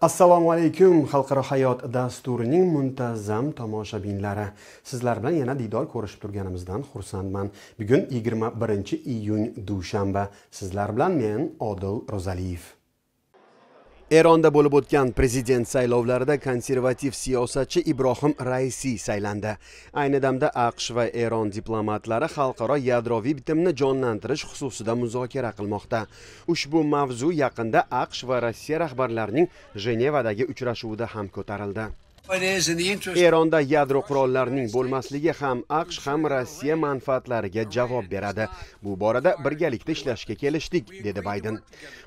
assalomu alaykum xalqaro hayot dasturining muntazam tomoshabinlari sizlar bilan yana diydor ko'rishib turganimizdan xursandman bugun 21 iyun dushanba sizlar bilan men odil ro'zaliyev eronda bo'lib o'tgan prezident saylovlarida konservativ siyosatchi ibrohim Raisi saylandi ayni damda aqsh va eron diplomatlari xalqaro yadroviy bitimni jonlantirish xususida muzokara qilmoqda ushbu mavzu yaqinda aqsh va rossiya rahbarlarining jenevadagi uchrashuvida ham ko'tarildi eronda yadro qurollarining bo'lmasligi ham aqsh ham rossiya manfaatlariga javob beradi bu borada birgalikda ishlashga kelishdik dedi bayden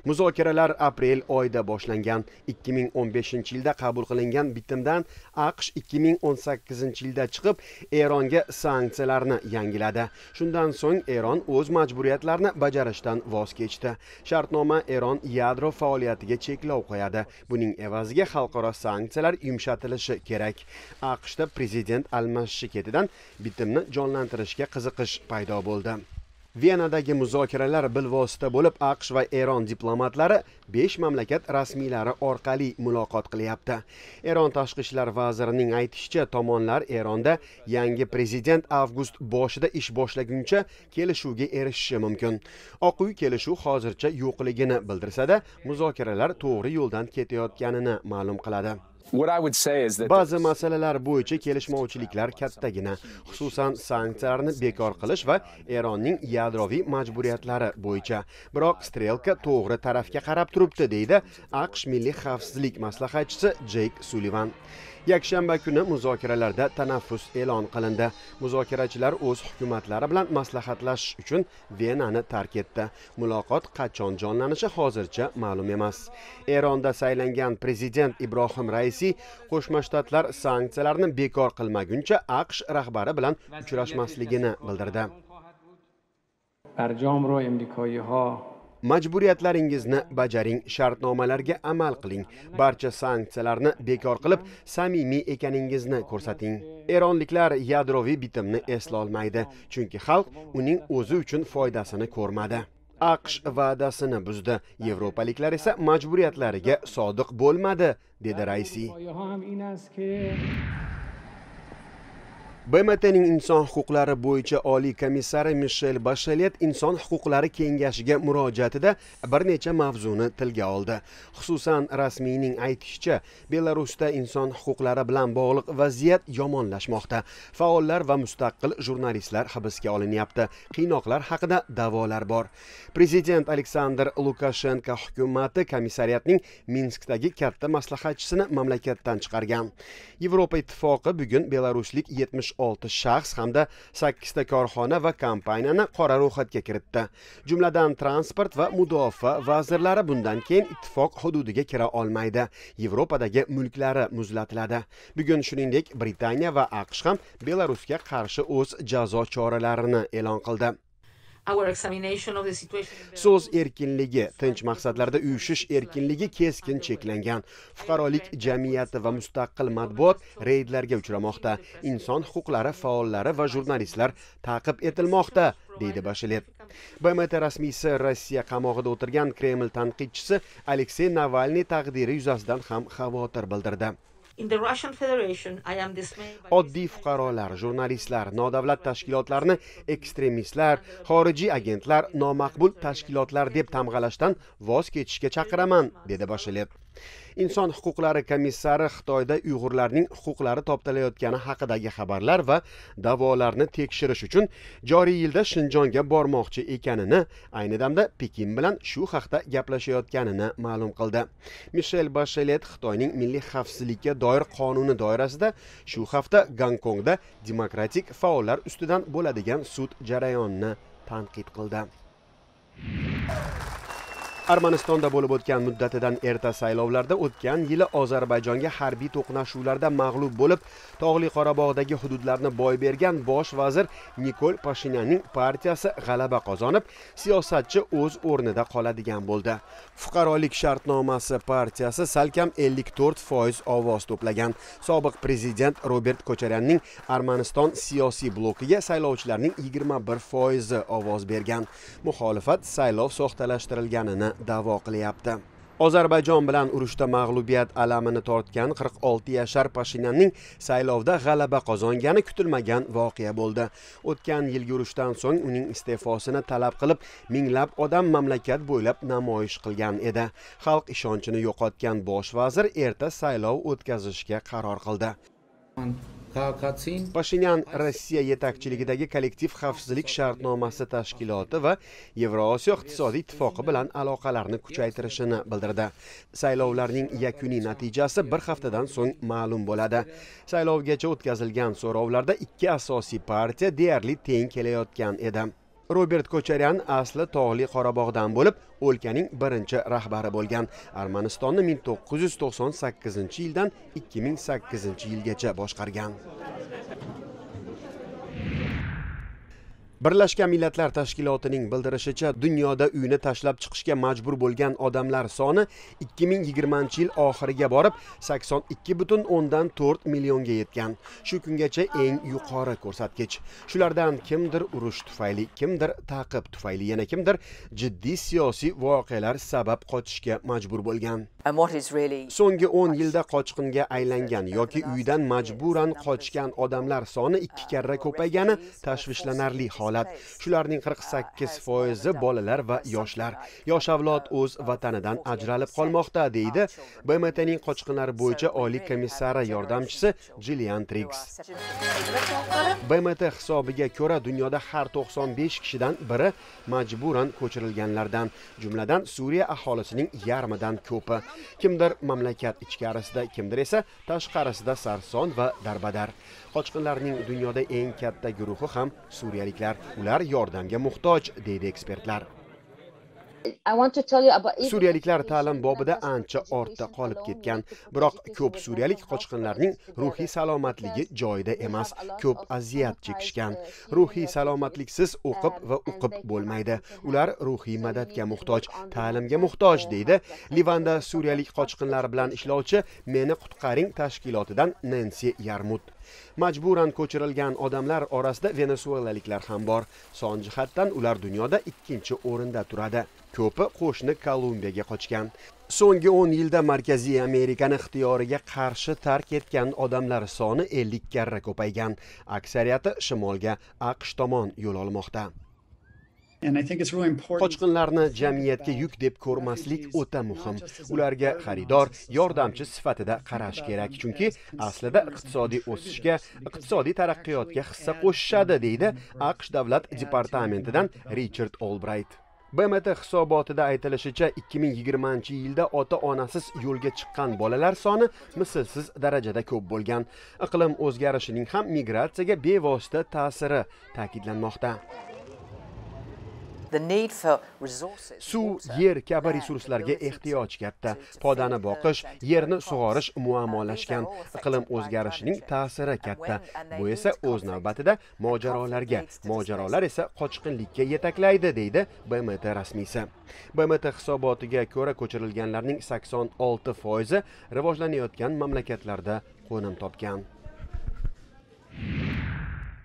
muzokaralar aprel oyida boshlangan 2015 yilda qabul qilingan bitimdan aqsh 2018 yilda chiqib eronga sanksiyalarni yangiladi shundan so'ng eron o'z majburiyatlarini bajarishdan voz kechdi shartnoma eron yadro faoliyatiga cheklov qo'yadi buning evaziga xalqaro sanksiyalar yumshatilishi bo'lishi kerak aqshda prezident almashishi ketidan bitimni jonlantirishga qiziqish paydo bo'ldi venadagi muzokaralar bilvosita bo'lib AQSh va Eron diplomatlari 5 mamlakat rasmiylari orqali muloqot qilyapti. Eron tashqi ishlar vazirining aytishicha, tomonlar Eronda yangi prezident avgust boshida ish boshlaguncha kelishuvga erishishi mumkin. Oq uy kelishuv hozircha yo'qligini bildirsa-da, muzokaralar to'g'ri yo'ldan ketayotganini ma'lum qiladi. ba'zi masalalar bo'yicha kelishmovchiliklar kattagina xususan sanksiyalarni bekor qilish va eronning yadroviy majburiyatlari bo'yicha biroq strelka to'g'ri tarafga qarab turibdi deydi aqsh milliy xavfsizlik maslahatchisi jeyk sullivan yakshanba kuni muzokaralarda tanaffus e'lon qilindi muzokarachilar o'z hukumatlari bilan maslahatlashish uchun venani tark etdi muloqot qachon jonlanishi hozircha ma'lum emas eronda saylangan prezident ibrohim raisiy qo'shma shtatlar sanksiyalarni bekor qilmaguncha aqsh rahbari bilan uchrashmasligini bildirdi برجام رو ha majburiyatlaringizni bajaring shartnomalarga amal qiling barcha sanksiyalarni bekor qilib samimiy ekaningizni ko'rsating eronliklar yadroviy bitimni eslolmaydi chunki xalq uning o'zi uchun foydasini ko'rmadi aqsh va'dasini buzdi yevropaliklar esa majburiyatlariga sodiq bo'lmadi dedi raisi bmtning inson huquqlari bo'yicha oliy komissari mishel bashelet inson huquqlari kengashiga murojaatida bir necha mavzuni tilga oldi xususan rasmiyning aytishicha belarusda inson huquqlari bilan bog'liq vaziyat yomonlashmoqda faollar va mustaqil jurnalistlar hibsga olinyapti qiynoqlar haqida da'volar bor prezident aleksandr lukashenko hukumati komissariyatning minskdagi katta maslahatchisini mamlakatdan chiqargan yevropa ittifoqi bugun belaruslik 70 olti shaxs hamda sakkizta korxona va kompaniyani qora ro'yxatga kiritdi jumladan transport va mudofaa vazirlari bundan keyin ittifoq hududiga kira olmaydi yevropadagi mulklari muzlatiladi bugun shuningdek britaniya va aqsh ham belarusga qarshi o'z jazo choralarini e'lon qildi so'z erkinligi tinch maqsadlarda uyushish erkinligi keskin cheklangan fuqarolik jamiyati va mustaqil matbuot reydlarga uchramoqda inson huquqlari faollari va jurnalistlar ta'qib etilmoqda deydi bashilet bmt rasmiysi rossiya qamog'ida o'tirgan kreml tanqidchisi aleksey navalniy taqdiri yuzasidan ham xavotir bildirdi oddiy fuqarolar jurnalistlar nodavlat tashkilotlarni ekstremistlar xorijiy agentlar nomaqbul tashkilotlar deb tamg'alashdan voz kechishga chaqiraman dedi bashelet inson huquqlari komissari xitoyda uyg'urlarning huquqlari toptalayotgani haqidagi xabarlar va da'volarni tekshirish uchun joriy yilda shinjonga bormoqchi ekanini ayni damda pekin bilan shu haqda gaplashayotganini ma'lum qildi mishel bashelet xitoyning milliy xavfsizlikka doir qonuni doirasida shu hafta gonkongda demokratik faollar ustidan bo'ladigan sud jarayonini tanqid qildi armanistonda bo'lib o'tgan muddatidan erta saylovlarda o'tgan yili ozarbayjonga harbiy to'qnashuvlarda mag'lub bo'lib tog'li qorabog'dagi hududlarni boy bergan bosh vazir nikol pashinyanning partiyasi g'alaba qozonib siyosatchi o'z o'rnida qoladigan bo'ldi fuqarolik shartnomasi partiyasi salkam 54 foiz ovoz to'plagan sobiq prezident robert kocharyanning armaniston siyosiy blokiga saylovchilarning 21 foizi ovoz bergan muxolifat saylov soxtalashtirilganini da'vo qilyapti ozarbayjon bilan urushda mag'lubiyat alamini tortgan 46 yashar pashinanning saylovda g'alaba qozongani kutilmagan voqea bo'ldi o'tgan yilgi urushdan so'ng uning iste'fosini talab qilib minglab odam mamlakat bo'ylab namoyish qilgan edi xalq ishonchini yo'qotgan bosh vazir erta saylov o'tkazishga qaror qildi pashinyan rossiya yetakchiligidagi kollektiv xavfsizlik shartnomasi tashkiloti va yevroosiyo iqtisodiy ittifoqi bilan aloqalarni kuchaytirishini bildirdi saylovlarning yakuniy natijasi bir haftadan so'ng ma'lum bo'ladi saylovgacha o'tkazilgan so'rovlarda ikki asosiy partiya deyarli teng kelayotgan edi robert ko'charyan asli tog'li qorabog'dan bo'lib o'lkaning birinchi rahbari bo'lgan armanistonni 1998 yildan 2008 yilgacha boshqargan birlashgan millatlar tashkilotining bildirishicha dunyoda uyni tashlab chiqishga majbur bo'lgan odamlar soni 2020 yil oxiriga borib 82 butun o'ndan 4 millionga yetgan shu kungacha eng yuqori ko'rsatkich shulardan kimdir urush tufayli kimdir ta'qib tufayli yana kimdir jiddiy siyosiy voqealar sabab qochishga majbur bo'lgan so'nggi 10 yilda qochqinga aylangan yoki uydan majburan qochgan odamlar soni ikki karra ko'paygani tashvishlanarli holat holat shularning 48 foizi bolalar va yoshlar yosh avlod o'z vatanidan ajralib qolmoqda deydi bmtning qochqinlar bo'yicha oliy komissari yordamchisi jilian triks bmt hisobiga ko'ra dunyoda har 95 kishidan biri majburan ko'chirilganlardan jumladan suriya aholisining yarmidan ko'pi kimdir mamlakat ichkarisida kimdir esa tashqarisida sarson va darbadar qochqinlarning dunyoda eng katta guruhi ham suriyaliklar Ular yordamga muhtoj, deydi ekspertlar. Suriyaliklar ta'lim bobida ancha ortda qolib ketgan, biroq ko'p suriyalik qochqinlarning ruhiy salomatligi joyida emas, ko'p aziyat chekishgan. Ruhiy salomatliksiz o'qib va o'qib bo'lmaydi. Ular ruhiy madadga muhtoj, ta'limga muhtoj, deydi Livanda suriyalik qochqinlar bilan ishlovchi Meni qutqaring tashkilotidan Nensi Yarmut. majburan ko'chirilgan odamlar orasida venesuelaliklar ham bor son jihatdan ular dunyoda ikkinchi o'rinda turadi ko'pi qo'shni kolumbiyaga qochgan so'nggi 10 yilda markaziy amerikani ixtiyoriga qarshi tark etgan odamlar soni 50 karra ko'paygan aksariyati shimolga aqsh tomon yo'l olmoqda qochqinlarni jamiyatga yuk deb ko'rmaslik o'ta muhim ularga xaridor yordamchi sifatida qarash kerak chunki aslida iqtisodiy o'sishga iqtisodiy taraqqiyotga hissa qo'shishadi deydi aqsh davlat departamentidan richard olbrayt bmt hisobotida aytilishicha 2020 yilda ota onasiz yo'lga chiqqan bolalar soni mislsiz darajada ko'p bo'lgan iqlim o'zgarishining ham migratsiyaga bevosita ta'siri ta'kidlanmoqda suv yer kabi resurslarga ehtiyoj katta podani boqish yerni sug'orish muammolashgan iqlim o'zgarishining ta'siri katta bu esa o'z navbatida mojarolarga mojarolar esa qochqinlikka yetaklaydi deydi bmt rasmiysi bmt hisobotiga ko'ra ko'chirilganlarning sakson olti foizi rivojlanayotgan mamlakatlarda qo'nim topgan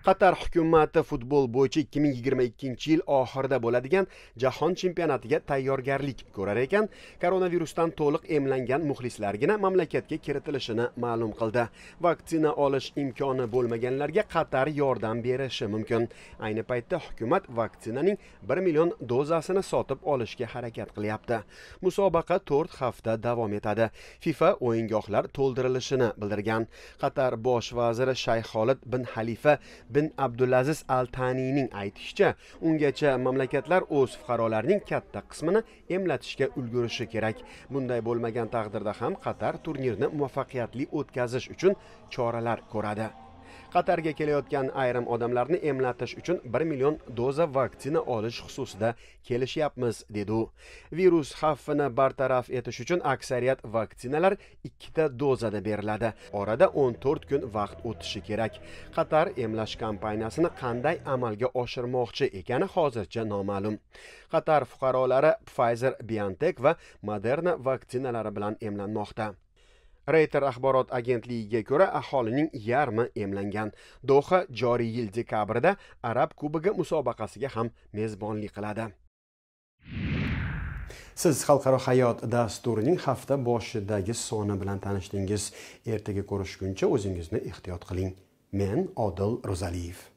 qatar hukumati futbol bo'yicha 2022 yil oxirida bo'ladigan jahon chempionatiga tayyorgarlik ko'rar ekan koronavirusdan to'liq emlangan muxlislargina mamlakatga kiritilishini ma'lum qildi vaksina olish imkoni bo'lmaganlarga qatar yordam berishi mumkin ayni paytda hukumat vaksinaning 1 million dozasini sotib olishga harakat qilyapti musobaqa 4 hafta davom etadi fifa o'yingohlar to'ldirilishini bildirgan qatar bosh vaziri shayx xolid bin halifa bin abdulaziz al taniyning aytishicha ungacha mamlakatlar o'z fuqarolarining katta qismini emlatishga ulgurishi kerak bunday bo'lmagan taqdirda ham qatar turnirni muvaffaqiyatli o'tkazish uchun choralar ko'radi qatarga kelayotgan ayrim odamlarni emlatish uchun 1 million doza vaksina olish xususida kelishyapmiz dedi u virus xavfini bartaraf etish uchun aksariyat vaksinalar ikkita dozada beriladi orada 14 kun vaqt o'tishi kerak qatar emlash kampaniyasini qanday amalga oshirmoqchi ekani hozircha noma'lum qatar fuqarolari pfizer biontech va moderna vaksinalari bilan emlanmoqda Reuters axborot agentligiga ko'ra, aholining yarmi emlangan. Doha joriy yil dekabrda Arab Kubogi musobaqasiga ham mezbonlik qiladi. Siz Xalqaro hayot dasturining hafta boshidagi soni bilan tanishdingiz. Ertaga ko'rishguncha o'zingizni ehtiyot qiling. Men Odil Rozaliyev.